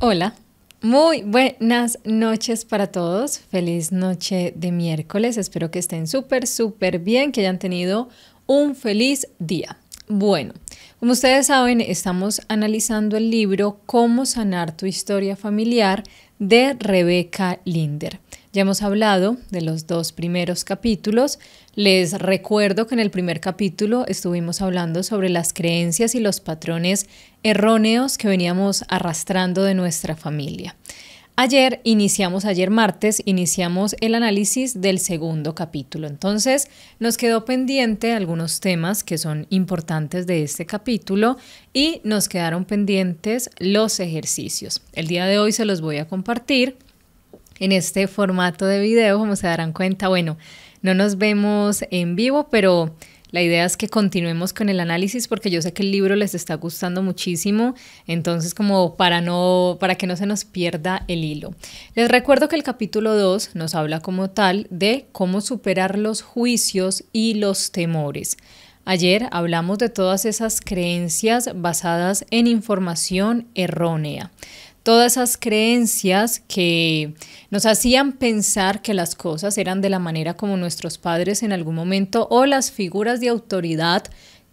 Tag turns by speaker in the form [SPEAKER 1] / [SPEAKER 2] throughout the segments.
[SPEAKER 1] Hola, muy buenas noches para todos. Feliz noche de miércoles. Espero que estén súper, súper bien, que hayan tenido un feliz día. Bueno, como ustedes saben, estamos analizando el libro Cómo sanar tu historia familiar de Rebeca Linder. Ya hemos hablado de los dos primeros capítulos. Les recuerdo que en el primer capítulo estuvimos hablando sobre las creencias y los patrones erróneos que veníamos arrastrando de nuestra familia. Ayer iniciamos, ayer martes, iniciamos el análisis del segundo capítulo. Entonces, nos quedó pendiente algunos temas que son importantes de este capítulo y nos quedaron pendientes los ejercicios. El día de hoy se los voy a compartir en este formato de video, como se darán cuenta, bueno, no nos vemos en vivo, pero la idea es que continuemos con el análisis porque yo sé que el libro les está gustando muchísimo, entonces como para no para que no se nos pierda el hilo. Les recuerdo que el capítulo 2 nos habla como tal de cómo superar los juicios y los temores. Ayer hablamos de todas esas creencias basadas en información errónea todas esas creencias que nos hacían pensar que las cosas eran de la manera como nuestros padres en algún momento o las figuras de autoridad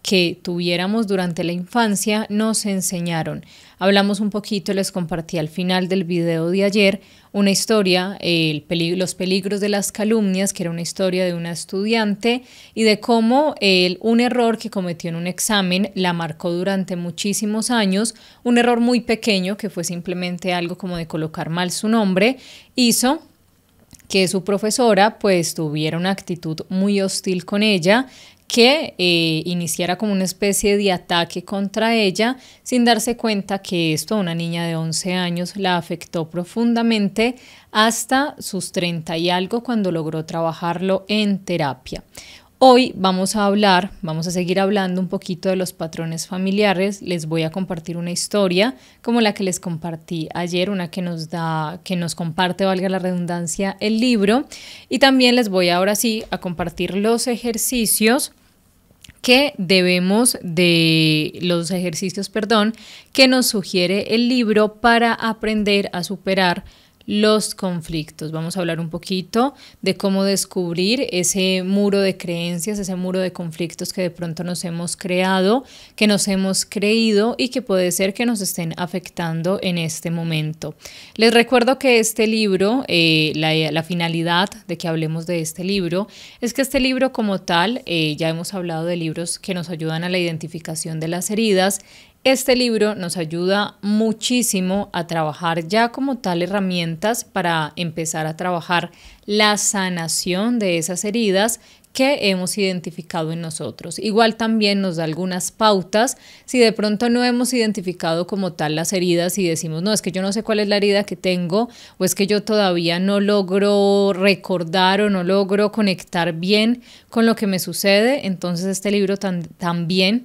[SPEAKER 1] que tuviéramos durante la infancia nos enseñaron. Hablamos un poquito, les compartí al final del video de ayer una historia, el los peligros de las calumnias, que era una historia de una estudiante y de cómo el, un error que cometió en un examen la marcó durante muchísimos años, un error muy pequeño que fue simplemente algo como de colocar mal su nombre, hizo que su profesora pues tuviera una actitud muy hostil con ella, que eh, iniciara como una especie de ataque contra ella sin darse cuenta que esto a una niña de 11 años la afectó profundamente hasta sus 30 y algo cuando logró trabajarlo en terapia. Hoy vamos a hablar, vamos a seguir hablando un poquito de los patrones familiares. Les voy a compartir una historia como la que les compartí ayer, una que nos da, que nos comparte, valga la redundancia, el libro. Y también les voy ahora sí a compartir los ejercicios que debemos de los ejercicios, perdón, que nos sugiere el libro para aprender a superar los conflictos. Vamos a hablar un poquito de cómo descubrir ese muro de creencias, ese muro de conflictos que de pronto nos hemos creado, que nos hemos creído y que puede ser que nos estén afectando en este momento. Les recuerdo que este libro, eh, la, finalidad de que hablemos de este libro, es que este libro como tal, eh, ya hemos hablado de libros que nos ayudan a la identificación de las heridas, este libro nos ayuda muchísimo a trabajar ya como tal herramientas para empezar a trabajar la sanación de esas heridas que hemos identificado en nosotros. Igual también nos da algunas pautas si de pronto no hemos identificado como tal las heridas y decimos, no, es que yo no sé cuál es la herida que tengo o es que yo todavía no logro recordar o no logro conectar bien con lo que me sucede. Entonces este libro también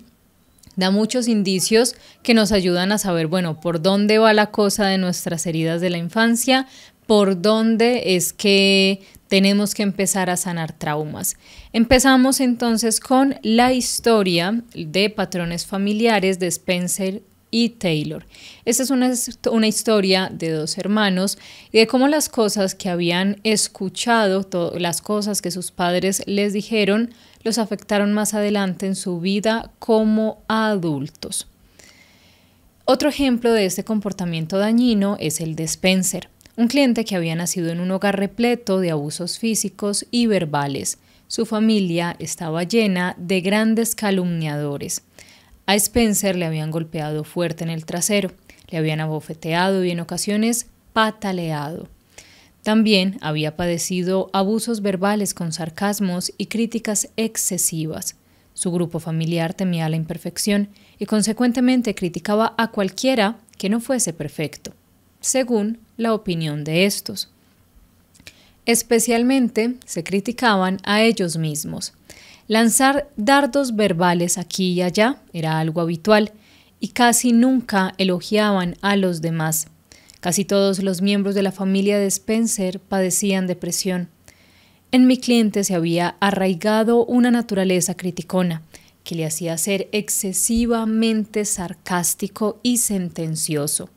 [SPEAKER 1] da muchos indicios que nos ayudan a saber, bueno, por dónde va la cosa de nuestras heridas de la infancia, por dónde es que tenemos que empezar a sanar traumas. Empezamos entonces con la historia de patrones familiares de Spencer y Taylor. Esta es una, una, historia de dos hermanos y de cómo las cosas que habían escuchado, las cosas que sus padres les dijeron, los afectaron más adelante en su vida como adultos. Otro ejemplo de este comportamiento dañino es el de Spencer, un cliente que había nacido en un hogar repleto de abusos físicos y verbales. Su familia estaba llena de grandes calumniadores. A Spencer le habían golpeado fuerte en el trasero, le habían abofeteado y en ocasiones pataleado. También había padecido abusos verbales con sarcasmos y críticas excesivas. Su grupo familiar temía la imperfección y consecuentemente criticaba a cualquiera que no fuese perfecto, según la opinión de estos. Especialmente se criticaban a ellos mismos. Lanzar dardos verbales aquí y allá era algo habitual y casi nunca elogiaban a los demás Casi todos los miembros de la familia de Spencer padecían depresión. En mi cliente se había arraigado una naturaleza criticona que le hacía ser excesivamente sarcástico y sentencioso.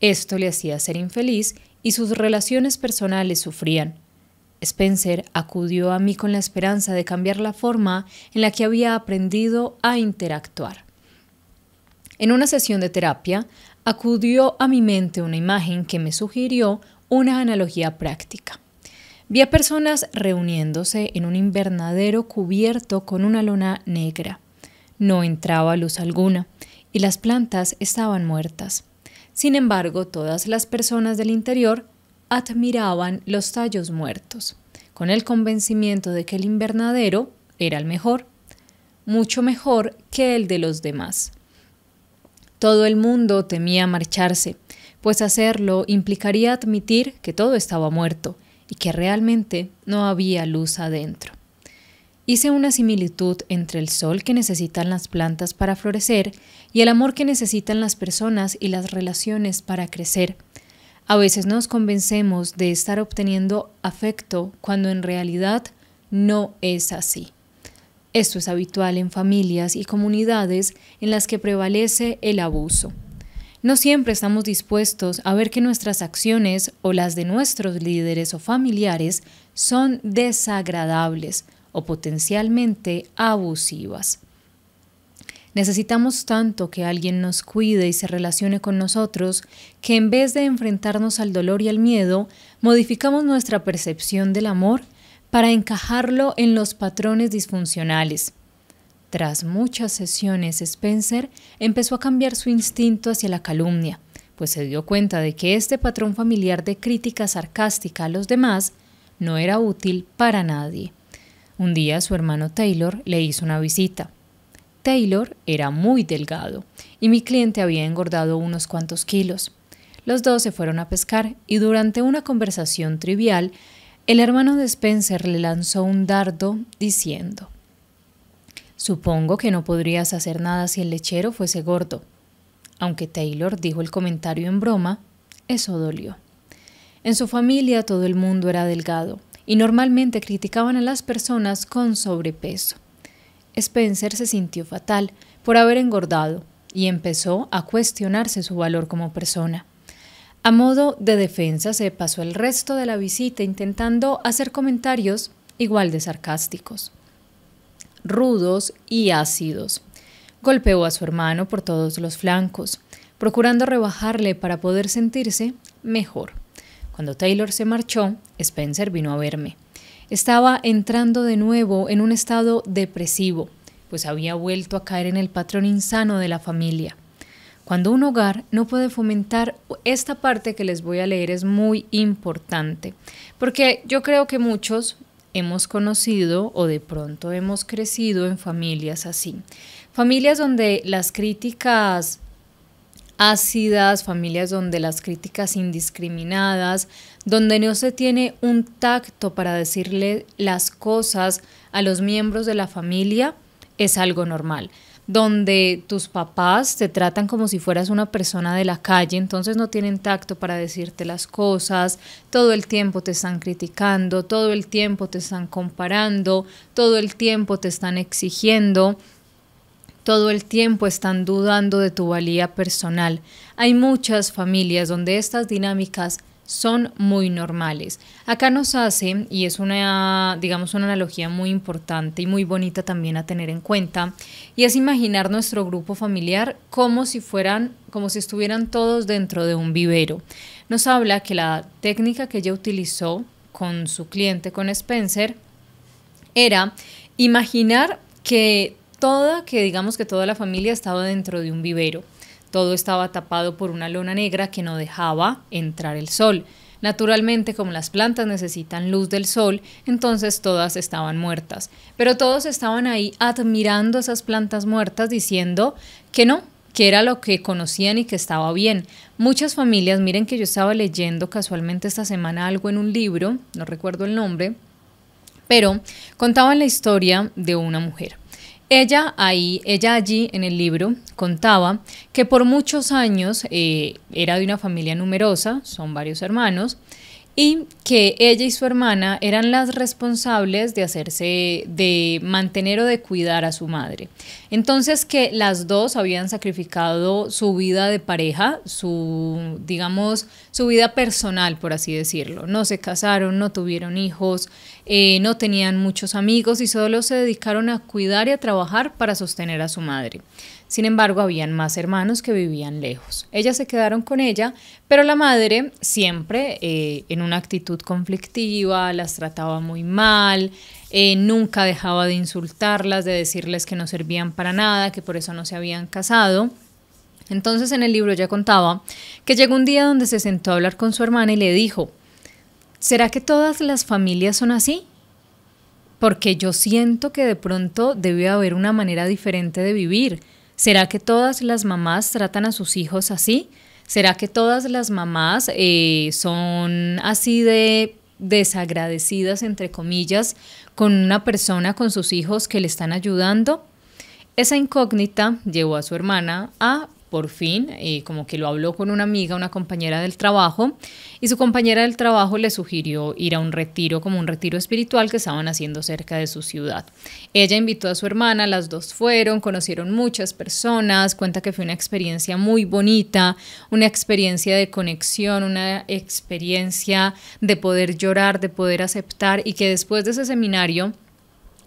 [SPEAKER 1] Esto le hacía ser infeliz y sus relaciones personales sufrían. Spencer acudió a mí con la esperanza de cambiar la forma en la que había aprendido a interactuar. En una sesión de terapia acudió a mi mente una imagen que me sugirió una analogía práctica. Vi a personas reuniéndose en un invernadero cubierto con una lona negra. No entraba luz alguna y las plantas estaban muertas. Sin embargo, todas las personas del interior admiraban los tallos muertos, con el convencimiento de que el invernadero era el mejor, mucho mejor que el de los demás. Todo el mundo temía marcharse, pues hacerlo implicaría admitir que todo estaba muerto y que realmente no había luz adentro. Hice una similitud entre el sol que necesitan las plantas para florecer y el amor que necesitan las personas y las relaciones para crecer. A veces nos convencemos de estar obteniendo afecto cuando en realidad no es así. Esto es habitual en familias y comunidades en las que prevalece el abuso. No siempre estamos dispuestos a ver que nuestras acciones o las de nuestros líderes o familiares son desagradables o potencialmente abusivas. Necesitamos tanto que alguien nos cuide y se relacione con nosotros que en vez de enfrentarnos al dolor y al miedo, modificamos nuestra percepción del amor para encajarlo en los patrones disfuncionales. Tras muchas sesiones, Spencer empezó a cambiar su instinto hacia la calumnia, pues se dio cuenta de que este patrón familiar de crítica sarcástica a los demás no era útil para nadie. Un día su hermano Taylor le hizo una visita. Taylor era muy delgado y mi cliente había engordado unos cuantos kilos. Los dos se fueron a pescar y durante una conversación trivial el hermano de Spencer le lanzó un dardo diciendo, Supongo que no podrías hacer nada si el lechero fuese gordo. Aunque Taylor dijo el comentario en broma, eso dolió. En su familia todo el mundo era delgado y normalmente criticaban a las personas con sobrepeso. Spencer se sintió fatal por haber engordado y empezó a cuestionarse su valor como persona. A modo de defensa se pasó el resto de la visita intentando hacer comentarios igual de sarcásticos, rudos y ácidos. Golpeó a su hermano por todos los flancos, procurando rebajarle para poder sentirse mejor. Cuando Taylor se marchó, Spencer vino a verme. Estaba entrando de nuevo en un estado depresivo, pues había vuelto a caer en el patrón insano de la familia cuando un hogar no puede fomentar esta parte que les voy a leer es muy importante, porque yo creo que muchos hemos conocido o de pronto hemos crecido en familias así. Familias donde las críticas ácidas, familias donde las críticas indiscriminadas, donde no se tiene un tacto para decirle las cosas a los miembros de la familia, es algo normal donde tus papás te tratan como si fueras una persona de la calle, entonces no tienen tacto para decirte las cosas, todo el tiempo te están criticando, todo el tiempo te están comparando, todo el tiempo te están exigiendo, todo el tiempo están dudando de tu valía personal. Hay muchas familias donde estas dinámicas son muy normales. Acá nos hace, y es una, digamos, una analogía muy importante y muy bonita también a tener en cuenta, y es imaginar nuestro grupo familiar como si fueran, como si estuvieran todos dentro de un vivero. Nos habla que la técnica que ella utilizó con su cliente, con Spencer, era imaginar que toda, que digamos que toda la familia estaba dentro de un vivero. Todo estaba tapado por una lona negra que no dejaba entrar el sol. Naturalmente, como las plantas necesitan luz del sol, entonces todas estaban muertas. Pero todos estaban ahí admirando esas plantas muertas diciendo que no, que era lo que conocían y que estaba bien. Muchas familias, miren que yo estaba leyendo casualmente esta semana algo en un libro, no recuerdo el nombre, pero contaban la historia de una mujer ella ahí, ella allí en el libro contaba que por muchos años eh, era de una familia numerosa, son varios hermanos, y que ella y su hermana eran las responsables de hacerse, de mantener o de cuidar a su madre. Entonces que las dos habían sacrificado su vida de pareja, su, digamos, su vida personal, por así decirlo. No se casaron, no tuvieron hijos, eh, no tenían muchos amigos y solo se dedicaron a cuidar y a trabajar para sostener a su madre. Sin embargo, habían más hermanos que vivían lejos. Ellas se quedaron con ella, pero la madre siempre eh, en una actitud conflictiva, las trataba muy mal, eh, nunca dejaba de insultarlas, de decirles que no servían para nada, que por eso no se habían casado. Entonces en el libro ya contaba que llegó un día donde se sentó a hablar con su hermana y le dijo, ¿será que todas las familias son así? Porque yo siento que de pronto debe haber una manera diferente de vivir ¿Será que todas las mamás tratan a sus hijos así? ¿Será que todas las mamás eh, son así de desagradecidas, entre comillas, con una persona, con sus hijos que le están ayudando? Esa incógnita llevó a su hermana a por fin, eh, como que lo habló con una amiga, una compañera del trabajo, y su compañera del trabajo le sugirió ir a un retiro, como un retiro espiritual que estaban haciendo cerca de su ciudad. Ella invitó a su hermana, las dos fueron, conocieron muchas personas, cuenta que fue una experiencia muy bonita, una experiencia de conexión, una experiencia de poder llorar, de poder aceptar, y que después de ese seminario,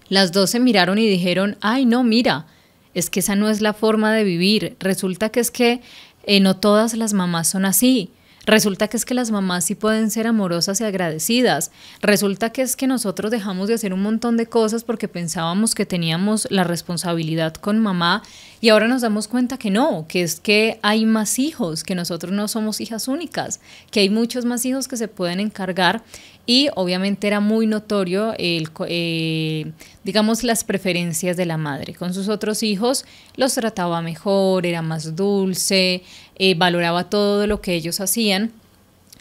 [SPEAKER 1] las dos se miraron y dijeron, ay no, mira, es que esa no es la forma de vivir. Resulta que es que eh, no todas las mamás son así. Resulta que es que las mamás sí pueden ser amorosas y agradecidas. Resulta que es que nosotros dejamos de hacer un montón de cosas porque pensábamos que teníamos la responsabilidad con mamá y ahora nos damos cuenta que no, que es que hay más hijos, que nosotros no somos hijas únicas, que hay muchos más hijos que se pueden encargar y obviamente era muy notorio, eh, digamos, las preferencias de la madre. Con sus otros hijos los trataba mejor, era más dulce, eh, valoraba todo lo que ellos hacían.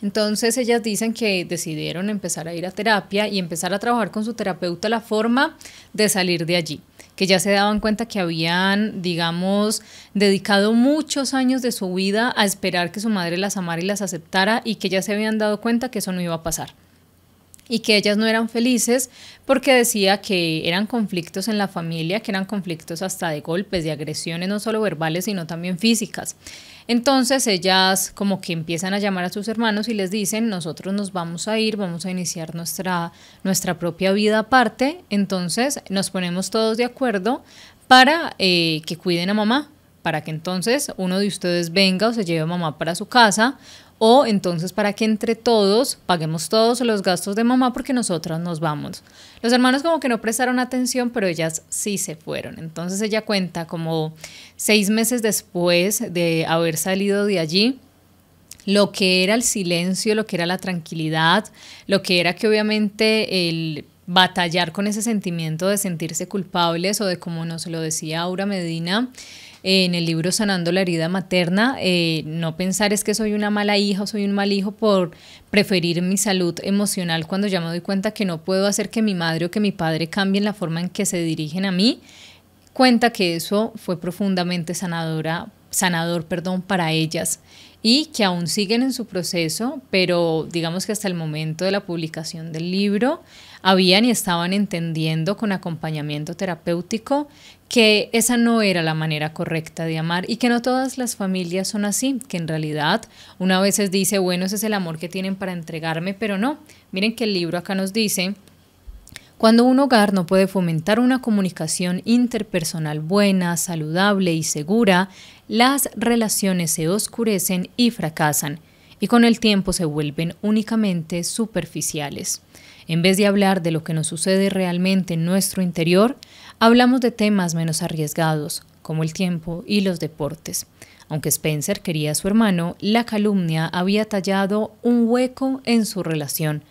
[SPEAKER 1] Entonces ellas dicen que decidieron empezar a ir a terapia y empezar a trabajar con su terapeuta la forma de salir de allí, que ya se daban cuenta que habían, digamos, dedicado muchos años de su vida a esperar que su madre las amara y las aceptara y que ya se habían dado cuenta que eso no iba a pasar y que ellas no eran felices porque decía que eran conflictos en la familia, que eran conflictos hasta de golpes, de agresiones, no solo verbales, sino también físicas. Entonces ellas como que empiezan a llamar a sus hermanos y les dicen, nosotros nos vamos a ir, vamos a iniciar nuestra, nuestra propia vida aparte, entonces nos ponemos todos de acuerdo para eh, que cuiden a mamá, para que entonces uno de ustedes venga o se lleve a mamá para su casa, o entonces para que entre todos paguemos todos los gastos de mamá porque nosotras nos vamos. Los hermanos como que no prestaron atención, pero ellas sí se fueron. Entonces ella cuenta como seis meses después de haber salido de allí, lo que era el silencio, lo que era la tranquilidad, lo que era que obviamente el batallar con ese sentimiento de sentirse culpables o de como nos lo decía Aura Medina, en el libro Sanando la herida materna, eh, no pensar es que soy una mala hija o soy un mal hijo por preferir mi salud emocional cuando ya me doy cuenta que no puedo hacer que mi madre o que mi padre cambien la forma en que se dirigen a mí. Cuenta que eso fue profundamente sanadora, sanador, perdón, para ellas y que aún siguen en su proceso, pero digamos que hasta el momento de la publicación del libro habían y estaban entendiendo con acompañamiento terapéutico que esa no era la manera correcta de amar y que no todas las familias son así, que en realidad una vez veces dice, bueno, ese es el amor que tienen para entregarme, pero no, miren que el libro acá nos dice cuando un hogar no puede fomentar una comunicación interpersonal buena, saludable y segura, las relaciones se oscurecen y fracasan, y con el tiempo se vuelven únicamente superficiales. En vez de hablar de lo que nos sucede realmente en nuestro interior, hablamos de temas menos arriesgados, como el tiempo y los deportes. Aunque Spencer quería a su hermano, la calumnia había tallado un hueco en su relación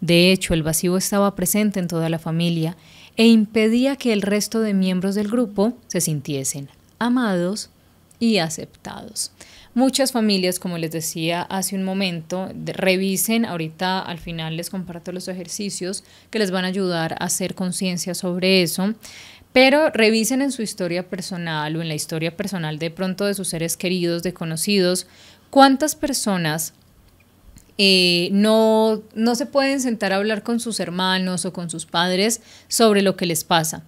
[SPEAKER 1] de hecho, el vacío estaba presente en toda la familia e impedía que el resto de miembros del grupo se sintiesen amados y aceptados. Muchas familias, como les decía hace un momento, revisen, ahorita al final les comparto los ejercicios que les van a ayudar a hacer conciencia sobre eso, pero revisen en su historia personal o en la historia personal de pronto de sus seres queridos, de conocidos, cuántas personas eh, no, no se pueden sentar a hablar con sus hermanos o con sus padres sobre lo que les pasa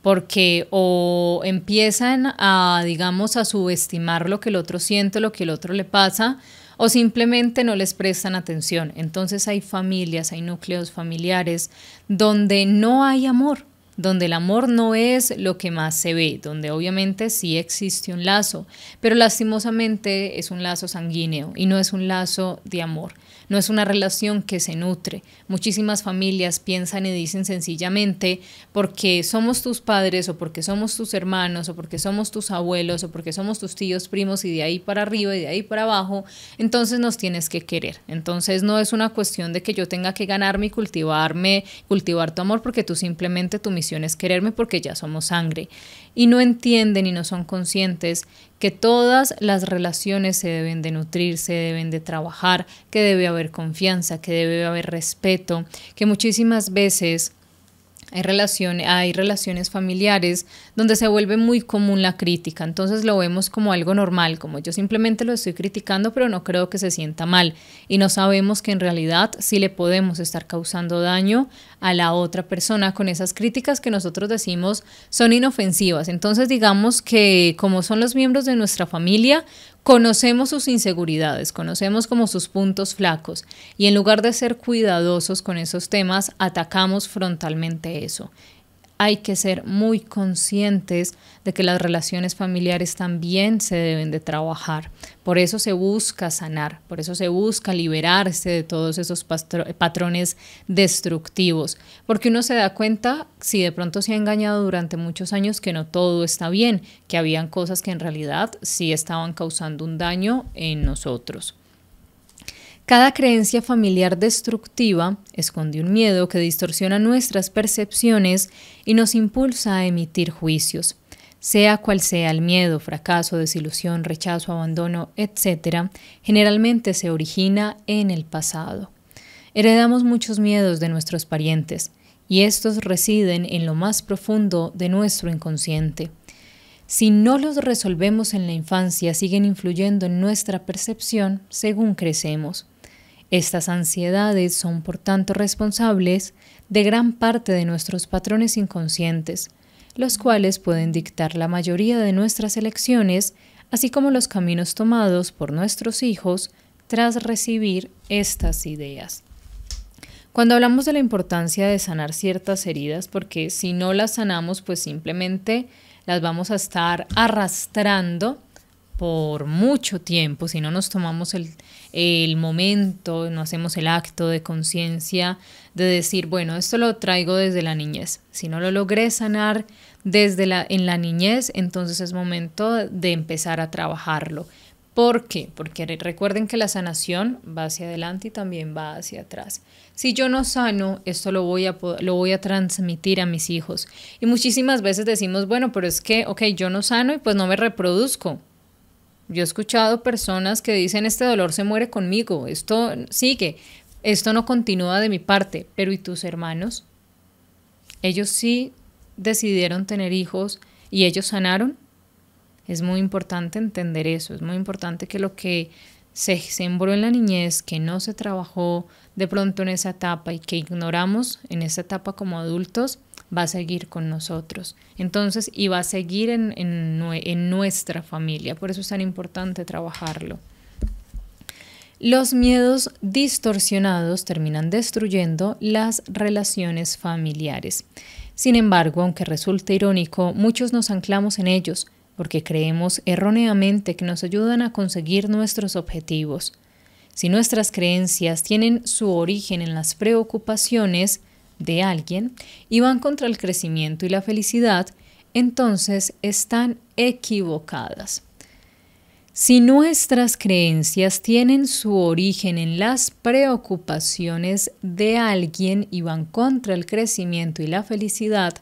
[SPEAKER 1] porque o empiezan a, digamos, a subestimar lo que el otro siente, lo que el otro le pasa, o simplemente no les prestan atención. Entonces hay familias, hay núcleos familiares donde no hay amor, donde el amor no es lo que más se ve, donde obviamente sí existe un lazo, pero lastimosamente es un lazo sanguíneo y no es un lazo de amor, no es una relación que se nutre. Muchísimas familias piensan y dicen sencillamente porque somos tus padres o porque somos tus hermanos o porque somos tus abuelos o porque somos tus tíos, primos y de ahí para arriba y de ahí para abajo, entonces nos tienes que querer. Entonces no es una cuestión de que yo tenga que ganarme y cultivarme, cultivar tu amor porque tú simplemente tú es quererme porque ya somos sangre. Y no entienden y no son conscientes que todas las relaciones se deben de nutrir, se deben de trabajar, que debe haber confianza, que debe haber respeto, que muchísimas veces hay, hay relaciones familiares donde se vuelve muy común la crítica, entonces lo vemos como algo normal, como yo simplemente lo estoy criticando, pero no creo que se sienta mal. Y no sabemos que en realidad sí le podemos estar causando daño a la otra persona con esas críticas que nosotros decimos son inofensivas. Entonces digamos que como son los miembros de nuestra familia, Conocemos sus inseguridades, conocemos como sus puntos flacos y en lugar de ser cuidadosos con esos temas, atacamos frontalmente eso hay que ser muy conscientes de que las relaciones familiares también se deben de trabajar. Por eso se busca sanar, por eso se busca liberarse de todos esos patrones destructivos, porque uno se da cuenta si de pronto se ha engañado durante muchos años que no todo está bien, que habían cosas que en realidad sí estaban causando un daño en nosotros. Cada creencia familiar destructiva esconde un miedo que distorsiona nuestras percepciones y nos impulsa a emitir juicios. Sea cual sea el miedo, fracaso, desilusión, rechazo, abandono, etc., generalmente se origina en el pasado. Heredamos muchos miedos de nuestros parientes y estos residen en lo más profundo de nuestro inconsciente. Si no los resolvemos en la infancia, siguen influyendo en nuestra percepción según crecemos. Estas ansiedades son por tanto responsables de gran parte de nuestros patrones inconscientes, los cuales pueden dictar la mayoría de nuestras elecciones, así como los caminos tomados por nuestros hijos tras recibir estas ideas. Cuando hablamos de la importancia de sanar ciertas heridas, porque si no las sanamos, pues simplemente las vamos a estar arrastrando por mucho tiempo, si no nos tomamos el, momento, no hacemos el acto de conciencia de decir, bueno, esto lo traigo desde la niñez. Si no lo logré sanar desde la, en la niñez, entonces es momento de empezar a trabajarlo. ¿Por qué? Porque recuerden que la sanación va hacia adelante y también va hacia atrás. Si yo no sano, esto lo voy a, lo voy a transmitir a mis hijos. Y muchísimas veces decimos, bueno, pero es que, ok, yo no sano y pues no me reproduzco. Yo he escuchado personas que dicen, este dolor se muere conmigo, esto sigue, esto no continúa de mi parte, pero ¿y tus hermanos? Ellos sí decidieron tener hijos y ellos sanaron. Es muy importante entender eso, es muy importante que lo que se sembró en la niñez, que no se trabajó de pronto en esa etapa y que ignoramos en esa etapa como adultos, va a seguir con nosotros. Entonces, y va a seguir en, nuestra familia. Por eso es tan importante trabajarlo. Los miedos distorsionados terminan destruyendo las relaciones familiares. Sin embargo, aunque resulte irónico, muchos nos anclamos en ellos porque creemos erróneamente que nos ayudan a conseguir nuestros objetivos. Si nuestras creencias tienen su origen en las preocupaciones, de alguien y van contra el crecimiento y la felicidad, entonces están equivocadas. Si nuestras creencias tienen su origen en las preocupaciones de alguien y van contra el crecimiento y la felicidad,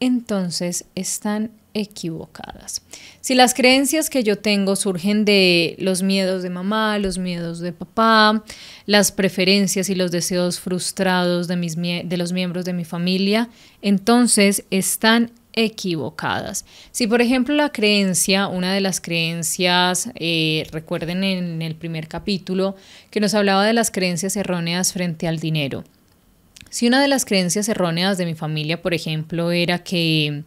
[SPEAKER 1] entonces están equivocadas. Si las creencias que yo tengo surgen de los miedos de mamá, los miedos de papá, las preferencias y los deseos frustrados de, mis, de los miembros de mi familia, entonces están equivocadas. Si por ejemplo la creencia, una de las creencias, eh, recuerden en el primer capítulo que nos hablaba de las creencias erróneas frente al dinero. Si una de las creencias erróneas de mi familia, por ejemplo, era que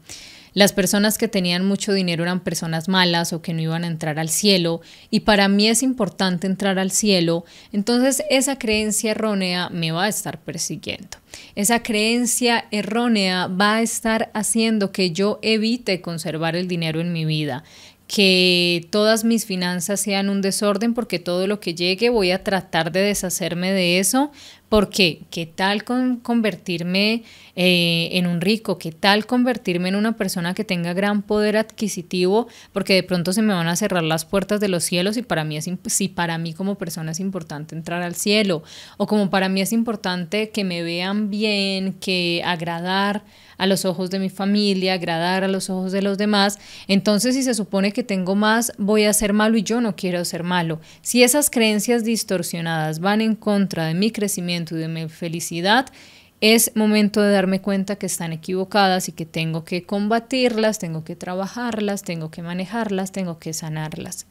[SPEAKER 1] las personas que tenían mucho dinero eran personas malas o que no iban a entrar al cielo y para mí es importante entrar al cielo, entonces esa creencia errónea me va a estar persiguiendo. Esa creencia errónea va a estar haciendo que yo evite conservar el dinero en mi vida, que todas mis finanzas sean un desorden porque todo lo que llegue voy a tratar de deshacerme de eso ¿por ¿qué tal con convertirme eh, en un rico? ¿Qué tal convertirme en una persona que tenga gran poder adquisitivo? Porque de pronto se me van a cerrar las puertas de los cielos y para mí es si para mí como persona es importante entrar al cielo o como para mí es importante que me vean bien, que agradar a los ojos de mi familia, agradar a los ojos de los demás, entonces si se supone que tengo más, voy a ser malo y yo no quiero ser malo. Si esas creencias distorsionadas van en contra de mi crecimiento y de mi felicidad, es momento de darme cuenta que están equivocadas y que tengo que combatirlas, tengo que trabajarlas, tengo que manejarlas, tengo que sanarlas.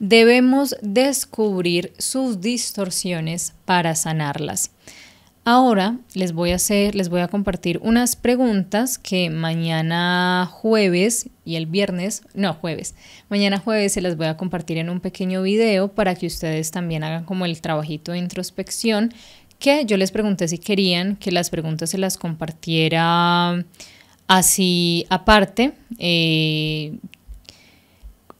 [SPEAKER 1] Debemos descubrir sus distorsiones para sanarlas. Ahora les voy a hacer, les voy a compartir unas preguntas que mañana jueves y el viernes, no, jueves, mañana jueves se las voy a compartir en un pequeño video para que ustedes también hagan como el trabajito de introspección que yo les pregunté si querían que las preguntas se las compartiera así aparte. Eh,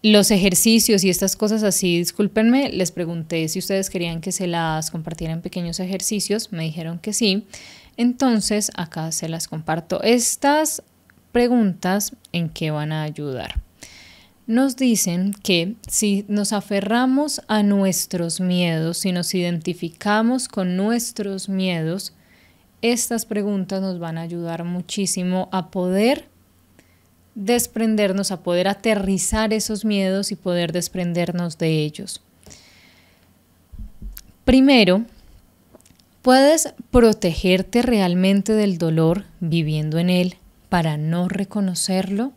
[SPEAKER 1] los ejercicios y estas cosas así, discúlpenme, les pregunté si ustedes querían que se las compartieran pequeños ejercicios, me dijeron que sí, entonces acá se las comparto. Estas preguntas en qué van a ayudar. Nos dicen que si nos aferramos a nuestros miedos, si nos identificamos con nuestros miedos, estas preguntas nos van a ayudar muchísimo a poder desprendernos, a poder aterrizar esos miedos y poder desprendernos de ellos. Primero, puedes protegerte realmente del dolor viviendo en él para no reconocerlo.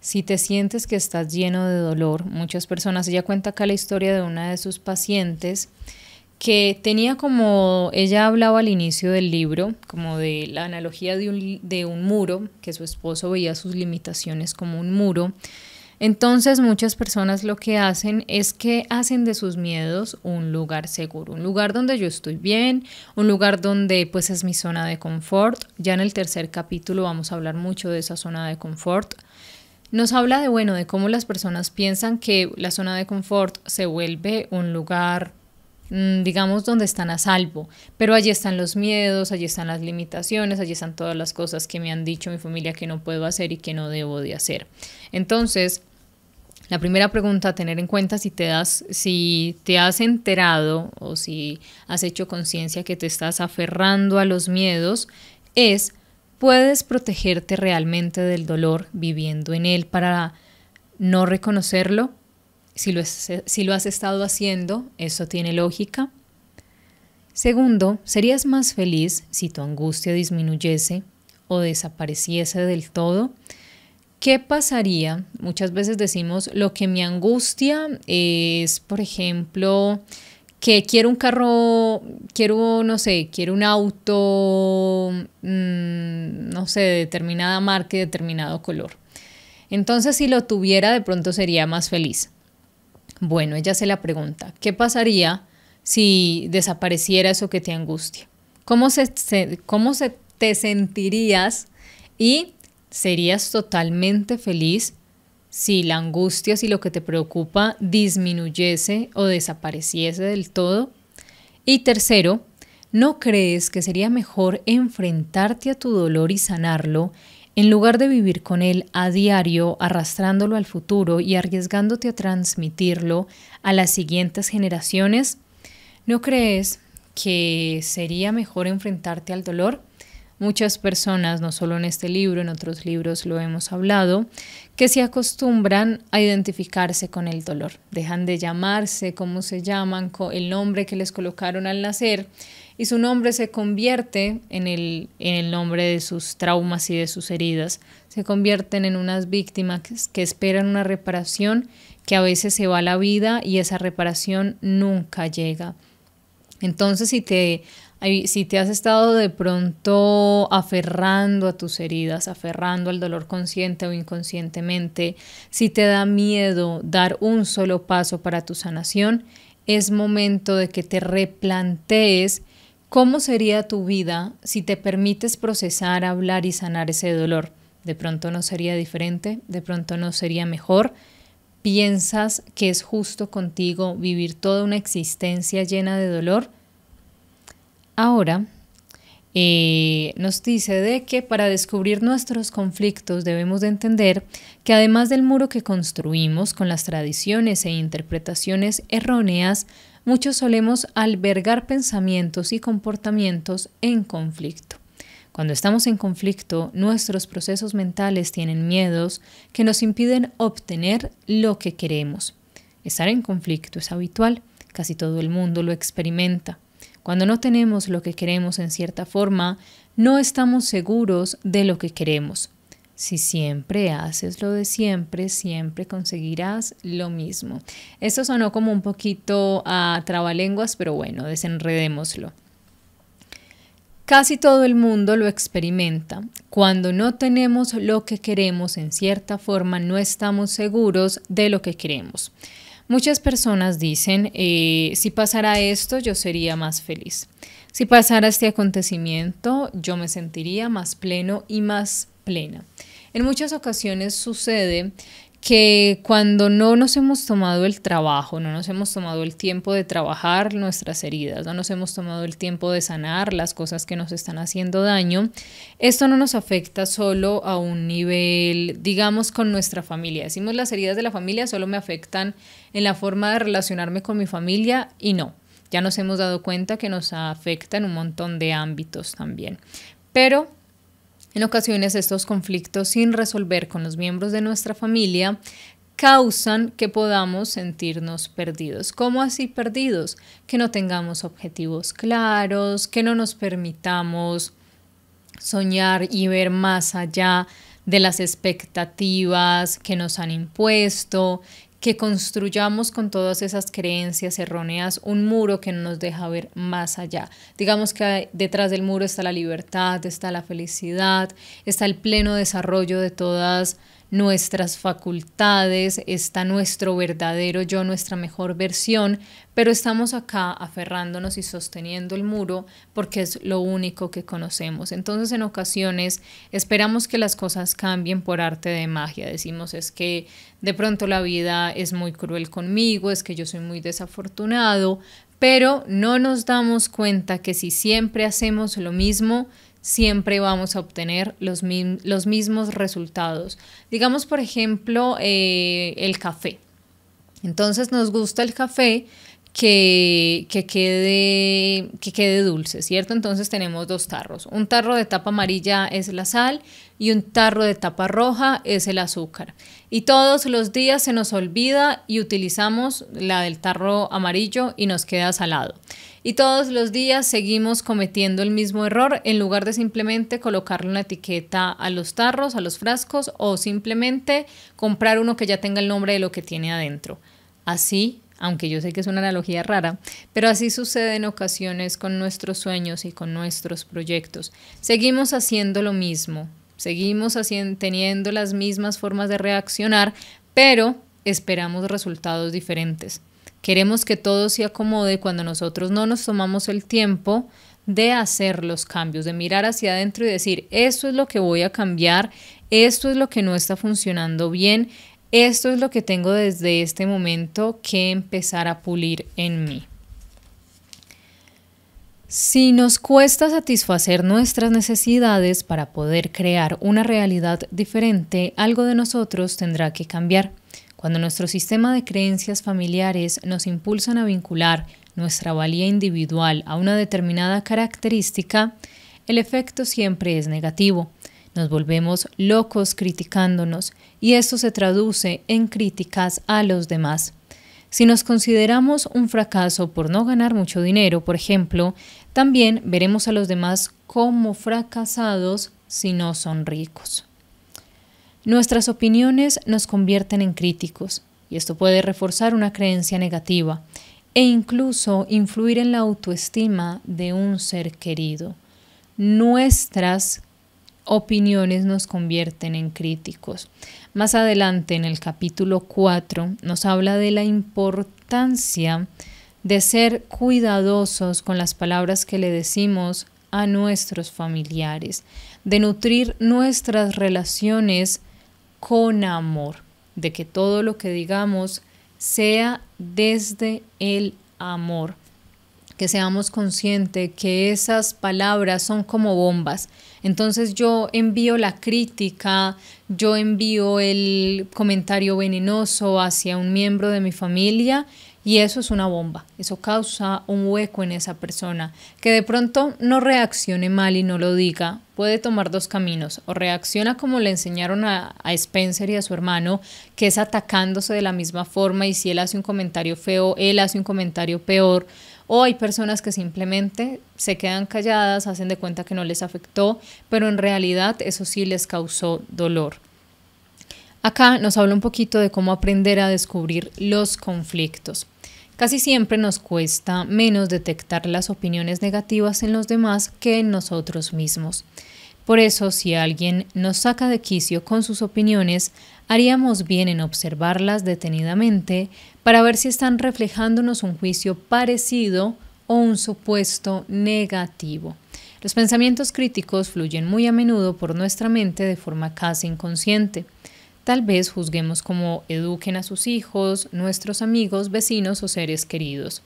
[SPEAKER 1] Si te sientes que estás lleno de dolor, muchas personas, ella cuenta acá la historia de una de sus pacientes que tenía como, ella hablaba al inicio del libro, como de la analogía de un, de un muro, que su esposo veía sus limitaciones como un muro. Entonces muchas personas lo que hacen es que hacen de sus miedos un lugar seguro, un lugar donde yo estoy bien, un lugar donde pues es mi zona de confort. Ya en el tercer capítulo vamos a hablar mucho de esa zona de confort. Nos habla de bueno, de cómo las personas piensan que la zona de confort se vuelve un lugar Mm, digamos, donde están a salvo. Pero allí están los miedos, allí están las limitaciones, allí están todas las cosas que me han dicho mi familia que no puedo hacer y que no debo de hacer. Entonces, la primera pregunta a tener en cuenta si te das, si te has enterado o si has hecho conciencia que te estás aferrando a los miedos es ¿puedes protegerte realmente del dolor viviendo en él para no reconocerlo? Si lo, has estado haciendo, eso tiene lógica. Segundo, serías más feliz si tu angustia disminuyese o desapareciese del todo. ¿Qué pasaría? Muchas veces decimos, lo que mi angustia es, por ejemplo, que quiero un carro, quiero, no sé, quiero un auto, mm, no sé, de determinada marca y determinado color. Entonces, si lo tuviera, de pronto sería más feliz. Bueno, ella se la pregunta, ¿qué pasaría si desapareciera eso que te angustia? ¿Cómo, se, te sentirías y serías totalmente feliz si la angustia, si lo que te preocupa disminuyese o desapareciese del todo? Y tercero, ¿no crees que sería mejor enfrentarte a tu dolor y sanarlo en lugar de vivir con él a diario, arrastrándolo al futuro y arriesgándote a transmitirlo a las siguientes generaciones, ¿no crees que sería mejor enfrentarte al dolor? Muchas personas, no solo en este libro, en otros libros lo hemos hablado, que se acostumbran a identificarse con el dolor. Dejan de llamarse, como se llaman, el nombre que les colocaron al nacer y su nombre se convierte en el, en el nombre de sus traumas y de sus heridas, se convierten en unas víctimas que, esperan una reparación que a veces se va a la vida y esa reparación nunca llega. Entonces, si te, si te has estado de pronto aferrando a tus heridas, aferrando al dolor consciente o inconscientemente, si te da miedo dar un solo paso para tu sanación, es momento de que te replantees ¿Cómo sería tu vida si te permites procesar, hablar y sanar ese dolor? De pronto no sería diferente, de pronto no sería mejor. ¿Piensas que es justo contigo vivir toda una existencia llena de dolor? Ahora, eh, nos dice de que para descubrir nuestros conflictos debemos de entender que además del muro que construimos con las tradiciones e interpretaciones erróneas, muchos solemos albergar pensamientos y comportamientos en conflicto. Cuando estamos en conflicto, nuestros procesos mentales tienen miedos que nos impiden obtener lo que queremos. Estar en conflicto es habitual, casi todo el mundo lo experimenta. Cuando no tenemos lo que queremos en cierta forma, no estamos seguros de lo que queremos. Si siempre haces lo de siempre, siempre conseguirás lo mismo. Esto sonó como un poquito a trabalenguas, pero bueno, desenredémoslo. Casi todo el mundo lo experimenta. Cuando no tenemos lo que queremos, en cierta forma no estamos seguros de lo que queremos. Muchas personas dicen, eh, si pasara esto, yo sería más feliz. Si pasara este acontecimiento, yo me sentiría más pleno y más plena. En muchas ocasiones sucede que cuando no nos hemos tomado el trabajo, no nos hemos tomado el tiempo de trabajar nuestras heridas, no nos hemos tomado el tiempo de sanar las cosas que nos están haciendo daño, esto no nos afecta solo a un nivel, digamos, con nuestra familia. Decimos las heridas de la familia solo me afectan en la forma de relacionarme con mi familia y no. Ya nos hemos dado cuenta que nos afecta en un montón de ámbitos también. Pero en ocasiones estos conflictos sin resolver con los miembros de nuestra familia causan que podamos sentirnos perdidos. ¿Cómo así perdidos? Que no tengamos objetivos claros, que no nos permitamos soñar y ver más allá de las expectativas que nos han impuesto, que construyamos con todas esas creencias erróneas un muro que nos deja ver más allá. Digamos que detrás del muro está la libertad, está la felicidad, está el pleno desarrollo de todas nuestras facultades, está nuestro verdadero yo, nuestra mejor versión, pero estamos acá aferrándonos y sosteniendo el muro porque es lo único que conocemos. Entonces en ocasiones esperamos que las cosas cambien por arte de magia. Decimos es que de pronto la vida es muy cruel conmigo, es que yo soy muy desafortunado, pero no nos damos cuenta que si siempre hacemos lo mismo, siempre vamos a obtener los, mismos resultados. Digamos, por ejemplo, eh, el café. Entonces nos gusta el café que, quede, que quede dulce, ¿cierto? Entonces tenemos dos tarros. Un tarro de tapa amarilla es la sal y un tarro de tapa roja es el azúcar. Y todos los días se nos olvida y utilizamos la del tarro amarillo y nos queda salado. Y todos los días seguimos cometiendo el mismo error en lugar de simplemente colocarle una etiqueta a los tarros, a los frascos o simplemente comprar uno que ya tenga el nombre de lo que tiene adentro. Así aunque yo sé que es una analogía rara, pero así sucede en ocasiones con nuestros sueños y con nuestros proyectos. Seguimos haciendo lo mismo, seguimos teniendo las mismas formas de reaccionar, pero esperamos resultados diferentes. Queremos que todo se acomode cuando nosotros no nos tomamos el tiempo de hacer los cambios, de mirar hacia adentro y decir, esto es lo que voy a cambiar, esto es lo que no está funcionando bien, esto es lo que tengo desde este momento que empezar a pulir en mí. Si nos cuesta satisfacer nuestras necesidades para poder crear una realidad diferente, algo de nosotros tendrá que cambiar. Cuando nuestro sistema de creencias familiares nos impulsan a vincular nuestra valía individual a una determinada característica, el efecto siempre es negativo. Nos volvemos locos criticándonos y esto se traduce en críticas a los demás. Si nos consideramos un fracaso por no ganar mucho dinero, por ejemplo, también veremos a los demás como fracasados si no son ricos. Nuestras opiniones nos convierten en críticos y esto puede reforzar una creencia negativa e incluso influir en la autoestima de un ser querido. Nuestras opiniones nos convierten en críticos. Más adelante en el capítulo 4 nos habla de la importancia de ser cuidadosos con las palabras que le decimos a nuestros familiares, de nutrir nuestras relaciones con amor, de que todo lo que digamos sea desde el amor, que seamos conscientes que esas palabras son como bombas. Entonces yo envío la crítica, yo envío el comentario venenoso hacia un miembro de mi familia y eso es una bomba, eso causa un hueco en esa persona, que de pronto no reaccione mal y no lo diga, puede tomar dos caminos, o reacciona como le enseñaron a, a, Spencer y a su hermano, que es atacándose de la misma forma y si él hace un comentario feo, él hace un comentario peor, o hay personas que simplemente se quedan calladas, hacen de cuenta que no les afectó, pero en realidad eso sí les causó dolor. Acá nos habla un poquito de cómo aprender a descubrir los conflictos. Casi siempre nos cuesta menos detectar las opiniones negativas en los demás que en nosotros mismos. Por eso, si alguien nos saca de quicio con sus opiniones, haríamos bien en observarlas detenidamente para ver si están reflejándonos un juicio parecido o un supuesto negativo. Los pensamientos críticos fluyen muy a menudo por nuestra mente de forma casi inconsciente. Tal vez juzguemos cómo eduquen a sus hijos, nuestros amigos, vecinos o seres queridos.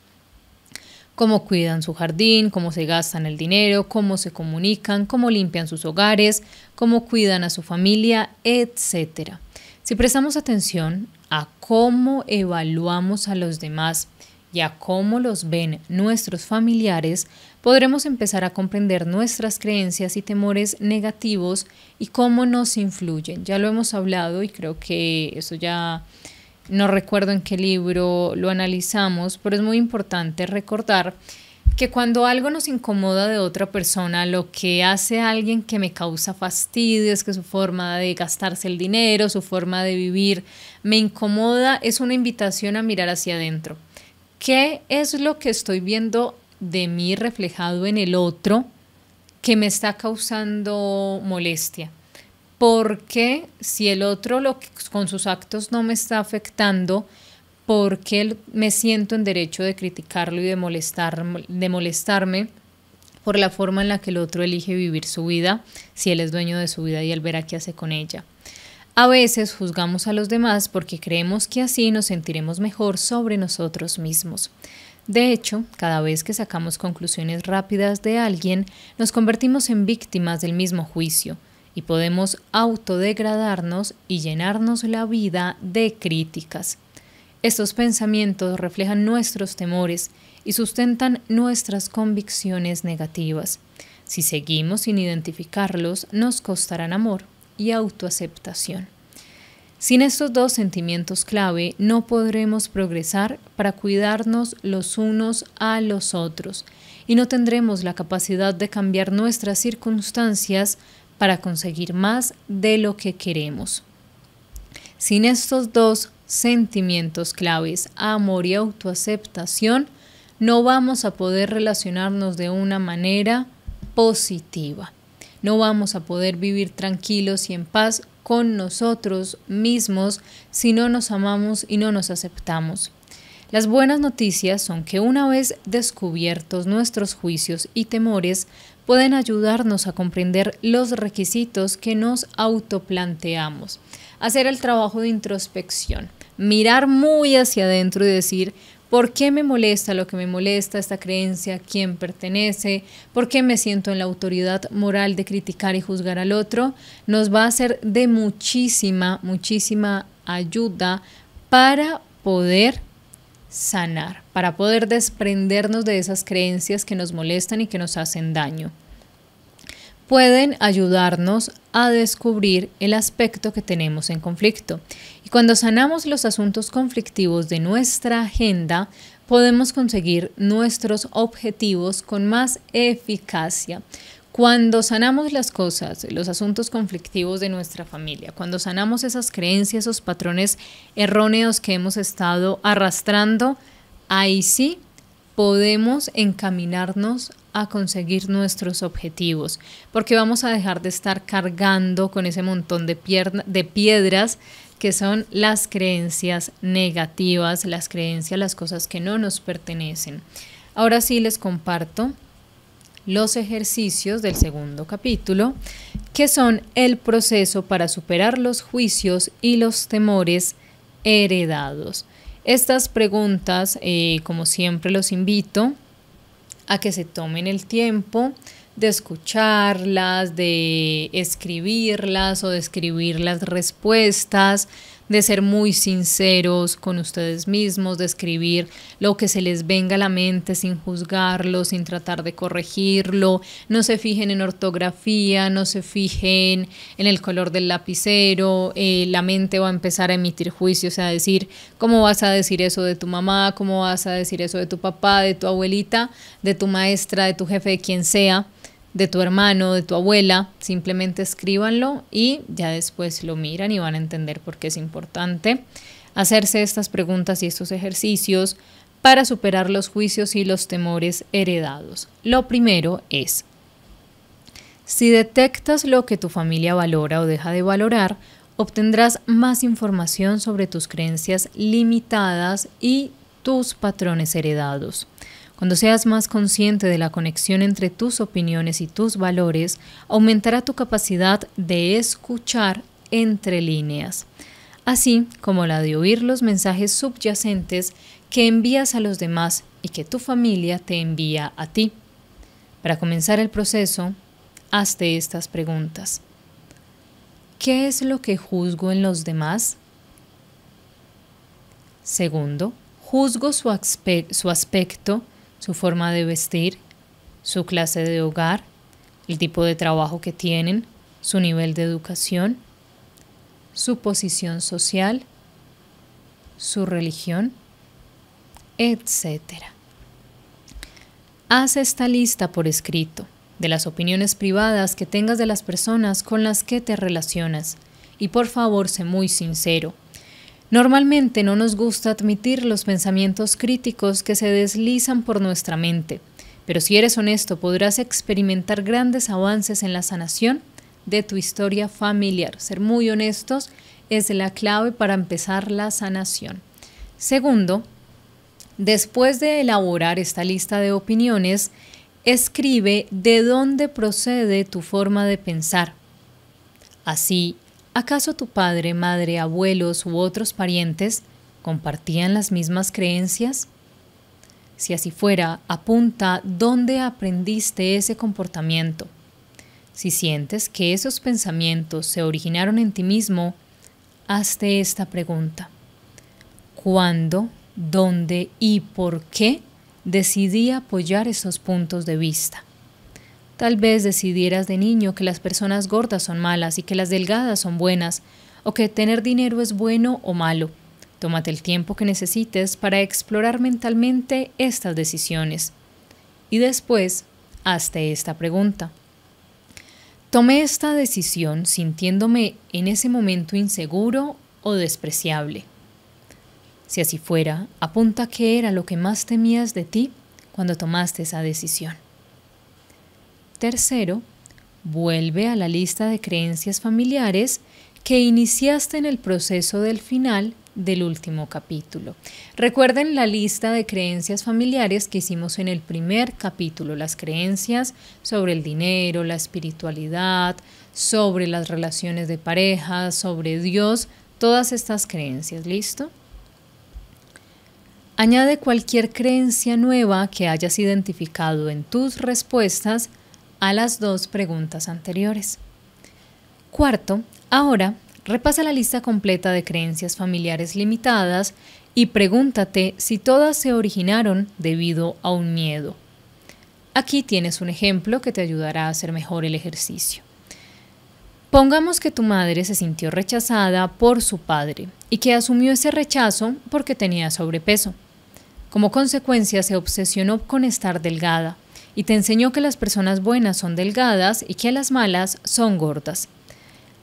[SPEAKER 1] Cómo cuidan su jardín, cómo se gastan el dinero, cómo se comunican, cómo limpian sus hogares, cómo cuidan a su familia, etc. Si prestamos atención a cómo evaluamos a los demás y a cómo los ven nuestros familiares, podremos empezar a comprender nuestras creencias y temores negativos y cómo nos influyen. Ya lo hemos hablado y creo que eso ya no recuerdo en qué libro lo analizamos, pero es muy importante recordar que cuando algo nos incomoda de otra persona, lo que hace alguien que me causa fastidio es que su forma de gastarse el dinero, su forma de vivir, me incomoda, es una invitación a mirar hacia adentro. ¿Qué es lo que estoy viendo de mí reflejado en el otro que me está causando molestia. Porque si el otro lo con sus actos no me está afectando, ¿por qué me siento en derecho de criticarlo y de, molestar, de molestarme por la forma en la que el otro elige vivir su vida, si él es dueño de su vida y él verá qué hace con ella? A veces juzgamos a los demás porque creemos que así nos sentiremos mejor sobre nosotros mismos. De hecho, cada vez que sacamos conclusiones rápidas de alguien, nos convertimos en víctimas del mismo juicio y podemos autodegradarnos y llenarnos la vida de críticas. Estos pensamientos reflejan nuestros temores y sustentan nuestras convicciones negativas. Si seguimos sin identificarlos, nos costarán amor y autoaceptación. Sin estos dos sentimientos clave no podremos progresar para cuidarnos los unos a los otros y no tendremos la capacidad de cambiar nuestras circunstancias para conseguir más de lo que queremos. Sin estos dos sentimientos claves, amor y autoaceptación, no vamos a poder relacionarnos de una manera positiva. No vamos a poder vivir tranquilos y en paz con nosotros mismos si no nos amamos y no nos aceptamos. Las buenas noticias son que una vez descubiertos nuestros juicios y temores, pueden ayudarnos a comprender los requisitos que nos autoplanteamos. Hacer el trabajo de introspección, mirar muy hacia adentro y decir, ¿Por qué me molesta lo que me molesta, esta creencia, quién pertenece? ¿Por qué me siento en la autoridad moral de criticar y juzgar al otro? Nos va a ser de muchísima, muchísima ayuda para poder sanar, para poder desprendernos de esas creencias que nos molestan y que nos hacen daño. Pueden ayudarnos a descubrir el aspecto que tenemos en conflicto cuando sanamos los asuntos conflictivos de nuestra agenda, podemos conseguir nuestros objetivos con más eficacia. Cuando sanamos las cosas, los asuntos conflictivos de nuestra familia, cuando sanamos esas creencias, esos patrones erróneos que hemos estado arrastrando, ahí sí podemos encaminarnos a conseguir nuestros objetivos, porque vamos a dejar de estar cargando con ese montón de, de piedras que son las creencias negativas, las creencias, las cosas que no nos pertenecen. Ahora sí les comparto los ejercicios del segundo capítulo, que son el proceso para superar los juicios y los temores heredados. Estas preguntas, eh, como siempre, los invito a que se tomen el tiempo de escucharlas, de escribirlas o de escribir las respuestas, de ser muy sinceros con ustedes mismos, de escribir lo que se les venga a la mente sin juzgarlo, sin tratar de corregirlo, no se fijen en ortografía, no se fijen en el color del lapicero, eh, la mente va a empezar a emitir juicios, a decir, ¿cómo vas a decir eso de tu mamá? ¿Cómo vas a decir eso de tu papá, de tu abuelita, de tu maestra, de tu jefe, de quien sea? de tu hermano, de tu abuela, simplemente escríbanlo y ya después lo miran y van a entender por qué es importante hacerse estas preguntas y estos ejercicios para superar los juicios y los temores heredados. Lo primero es, si detectas lo que tu familia valora o deja de valorar, obtendrás más información sobre tus creencias limitadas y tus patrones heredados. Cuando seas más consciente de la conexión entre tus opiniones y tus valores, aumentará tu capacidad de escuchar entre líneas, así como la de oír los mensajes subyacentes que envías a los demás y que tu familia te envía a ti. Para comenzar el proceso, hazte estas preguntas. ¿Qué es lo que juzgo en los demás? Segundo, juzgo su, aspecto su forma de vestir, su clase de hogar, el tipo de trabajo que tienen, su nivel de educación, su posición social, su religión, etc. Haz esta lista por escrito de las opiniones privadas que tengas de las personas con las que te relacionas y por favor sé muy sincero Normalmente no nos gusta admitir los pensamientos críticos que se deslizan por nuestra mente, pero si eres honesto podrás experimentar grandes avances en la sanación de tu historia familiar. Ser muy honestos es la clave para empezar la sanación. Segundo, después de elaborar esta lista de opiniones, escribe de dónde procede tu forma de pensar. Así, ¿Acaso tu padre, madre, abuelos u otros parientes compartían las mismas creencias? Si así fuera, apunta dónde aprendiste ese comportamiento. Si sientes que esos pensamientos se originaron en ti mismo, hazte esta pregunta. ¿Cuándo, dónde y por qué decidí apoyar esos puntos de vista? Tal vez decidieras de niño que las personas gordas son malas y que las delgadas son buenas, o que tener dinero es bueno o malo. Tómate el tiempo que necesites para explorar mentalmente estas decisiones. Y después, hazte esta pregunta. ¿Tomé esta decisión sintiéndome en ese momento inseguro o despreciable? Si así fuera, apunta qué era lo que más temías de ti cuando tomaste esa decisión. Tercero, vuelve a la lista de creencias familiares que iniciaste en el proceso del final del último capítulo. Recuerden la lista de creencias familiares que hicimos en el primer capítulo, las creencias sobre el dinero, la espiritualidad, sobre las relaciones de pareja, sobre Dios, todas estas creencias, ¿listo? Añade cualquier creencia nueva que hayas identificado en tus respuestas a las dos preguntas anteriores. Cuarto, ahora repasa la lista completa de creencias familiares limitadas y pregúntate si todas se originaron debido a un miedo. Aquí tienes un ejemplo que te ayudará a hacer mejor el ejercicio. Pongamos que tu madre se sintió rechazada por su padre y que asumió ese rechazo porque tenía sobrepeso. Como consecuencia se obsesionó con estar delgada y te enseñó que las personas buenas son delgadas y que las malas son gordas.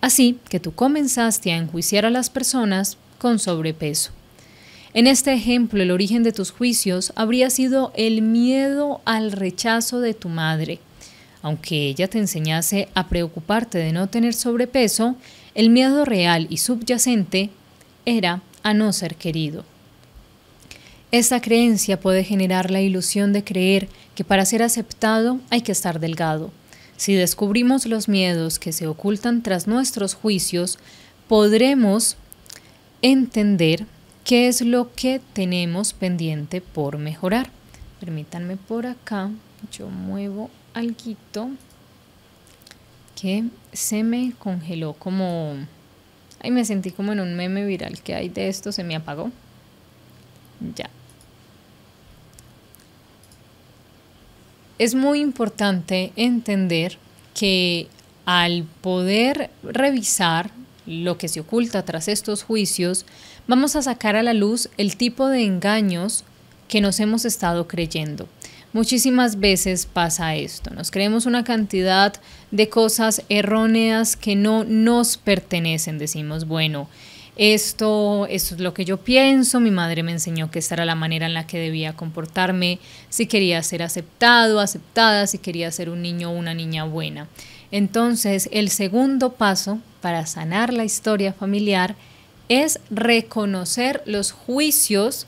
[SPEAKER 1] Así que tú comenzaste a enjuiciar a las personas con sobrepeso. En este ejemplo, el origen de tus juicios habría sido el miedo al rechazo de tu madre. Aunque ella te enseñase a preocuparte de no tener sobrepeso, el miedo real y subyacente era a no ser querido. Esta creencia puede generar la ilusión de creer que para ser aceptado hay que estar delgado. Si descubrimos los miedos que se ocultan tras nuestros juicios, podremos entender qué es lo que tenemos pendiente por mejorar. Permítanme por acá, yo muevo algo que se me congeló como... Ay, me sentí como en un meme viral que hay de esto, se me apagó. Ya. es muy importante entender que al poder revisar lo que se oculta tras estos juicios, vamos a sacar a la luz el tipo de engaños que nos hemos estado creyendo. Muchísimas veces pasa esto, nos creemos una cantidad de cosas erróneas que no nos pertenecen, decimos, bueno, esto, esto es lo que yo pienso, mi madre me enseñó que esta era la manera en la que debía comportarme, si quería ser aceptado, aceptada, si quería ser un niño o una niña buena. Entonces, el segundo paso para sanar la historia familiar es reconocer los juicios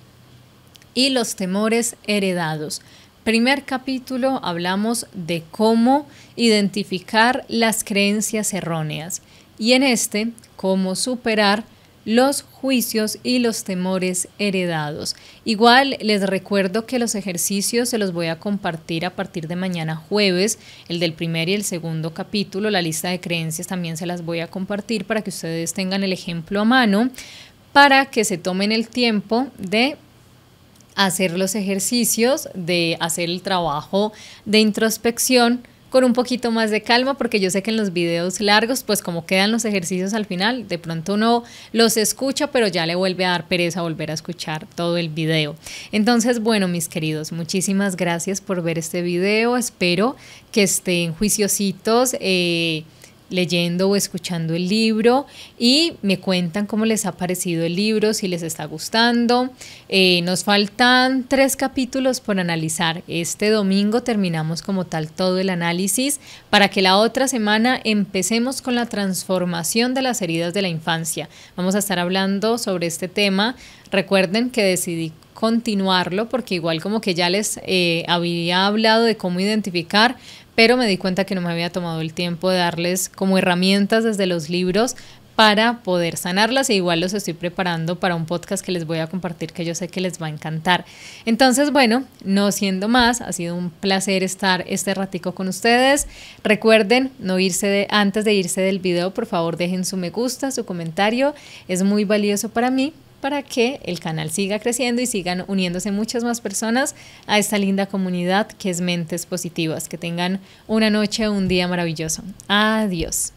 [SPEAKER 1] y los temores heredados. Primer capítulo hablamos de cómo identificar las creencias erróneas y en este, cómo superar los juicios y los temores heredados. Igual les recuerdo que los ejercicios se los voy a compartir a partir de mañana jueves, el del primer y el segundo capítulo, la lista de creencias también se las voy a compartir para que ustedes tengan el ejemplo a mano, para que se tomen el tiempo de hacer los ejercicios, de hacer el trabajo de introspección con un poquito más de calma, porque yo sé que en los videos largos, pues como quedan los ejercicios al final, de pronto uno los escucha, pero ya le vuelve a dar pereza volver a escuchar todo el video. Entonces, bueno, mis queridos, muchísimas gracias por ver este video. Espero que estén juiciositos. Eh, leyendo o escuchando el libro y me cuentan cómo les ha parecido el libro, si les está gustando. Eh, nos faltan tres capítulos por analizar. Este domingo terminamos como tal todo el análisis para que la otra semana empecemos con la transformación de las heridas de la infancia. Vamos a estar hablando sobre este tema. Recuerden que decidí continuarlo porque igual como que ya les eh, había hablado de cómo identificar pero me di cuenta que no me había tomado el tiempo de darles como herramientas desde los libros para poder sanarlas e igual los estoy preparando para un podcast que les voy a compartir que yo sé que les va a encantar. Entonces, bueno, no siendo más, ha sido un placer estar este ratico con ustedes. Recuerden, no irse de, antes de irse del video, por favor dejen su me gusta, su comentario, es muy valioso para mí para que el canal siga creciendo y sigan uniéndose muchas más personas a esta linda comunidad que es Mentes Positivas. Que tengan una noche, un día maravilloso. Adiós.